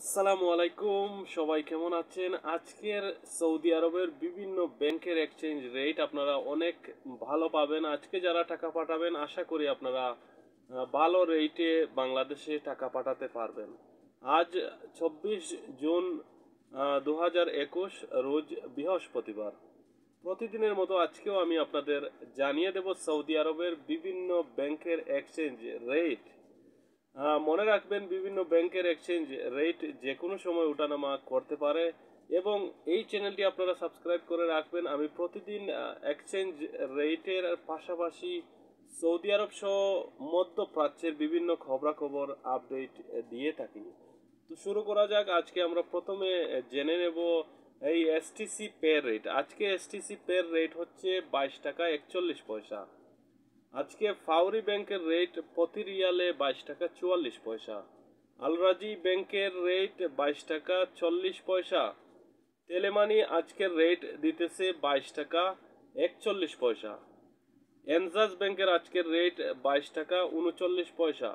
আসসালামু আলাইকুম সবাই কেমন আছেন আজকের সৌদি আরবের বিভিন্ন ব্যাংকের এক্সচেঞ্জ রেট আপনারা অনেক ভালো পাবেন আজকে যারা টাকা পাঠাবেন আশা করি আপনারা ভালো রেটে বাংলাদেশে টাকা পাঠাতে পারবেন আজ ২৬ জুন দু একুশ রোজ বৃহস্পতিবার প্রতিদিনের মতো আজকেও আমি আপনাদের জানিয়ে দেব সৌদি আরবের বিভিন্ন ব্যাংকের এক্সচেঞ্জ রেট মনে রাখবেন বিভিন্ন ব্যাংকের এক্সচেঞ্জ রেট যে কোনো সময় ওঠানামা করতে পারে এবং এই চ্যানেলটি আপনারা সাবস্ক্রাইব করে রাখবেন আমি প্রতিদিন এক্সচেঞ্জ রেটের পাশাপাশি সৌদি আরব সহ মধ্যপ্রাচ্যের বিভিন্ন খবরাখবর আপডেট দিয়ে থাকি তো শুরু করা যাক আজকে আমরা প্রথমে জেনে নেব এই এসটিসি পে রেট আজকে এসটিসি পে রেট হচ্ছে বাইশ টাকা একচল্লিশ পয়সা আজকে ফাউরি ব্যাংকের রেট প্রতি রিয়ালে বাইশ টাকা চুয়াল্লিশ পয়সা আলরাজি ব্যাংকের রেট বাইশ টাকা চল্লিশ পয়সা তেলেমানি আজকের রেট দিতেছে বাইশ টাকা একচল্লিশ পয়সা এনজাস ব্যাংকের আজকের রেট বাইশ টাকা উনচল্লিশ পয়সা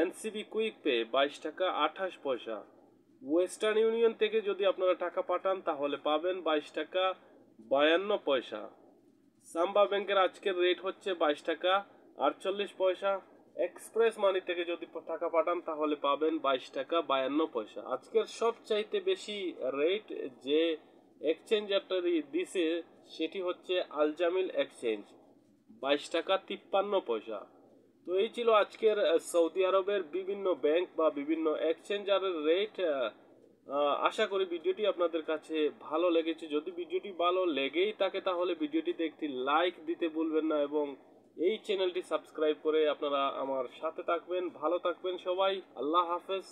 এনসিবি কুইক পে বাইশ টাকা আঠাশ পয়সা ওয়েস্টার্ন ইউনিয়ন থেকে যদি আপনারা টাকা পাঠান তাহলে পাবেন বাইশ টাকা বায়ান্ন পয়সা সাম্বা ব্যাংকের আজকের রেট হচ্ছে বাইশ টাকা আটচল্লিশ পয়সা এক্সপ্রেস মানি থেকে যদি টাকা পাঠান তাহলে পাবেন বাইশ টাকা বায়ান্ন পয়সা আজকের সবচাইতে বেশি রেট যে এক্সচেঞ্জারটারি দিছে সেটি হচ্ছে আলজামিল এক্সচেঞ্জ বাইশ টাকা তিপ্পান্ন পয়সা তো এই ছিল আজকের সৌদি আরবের বিভিন্ন ব্যাংক বা বিভিন্ন এক্সচেঞ্জারের রেট আশা করি ভিডিওটি আপনাদের কাছে ভালো লেগেছে যদি ভিডিওটি ভালো লেগেই থাকে তাহলে ভিডিওটিতে একটি লাইক দিতে ভুলবেন না এবং এই চ্যানেলটি সাবস্ক্রাইব করে আপনারা আমার সাথে থাকবেন ভালো থাকবেন সবাই আল্লাহ হাফেজ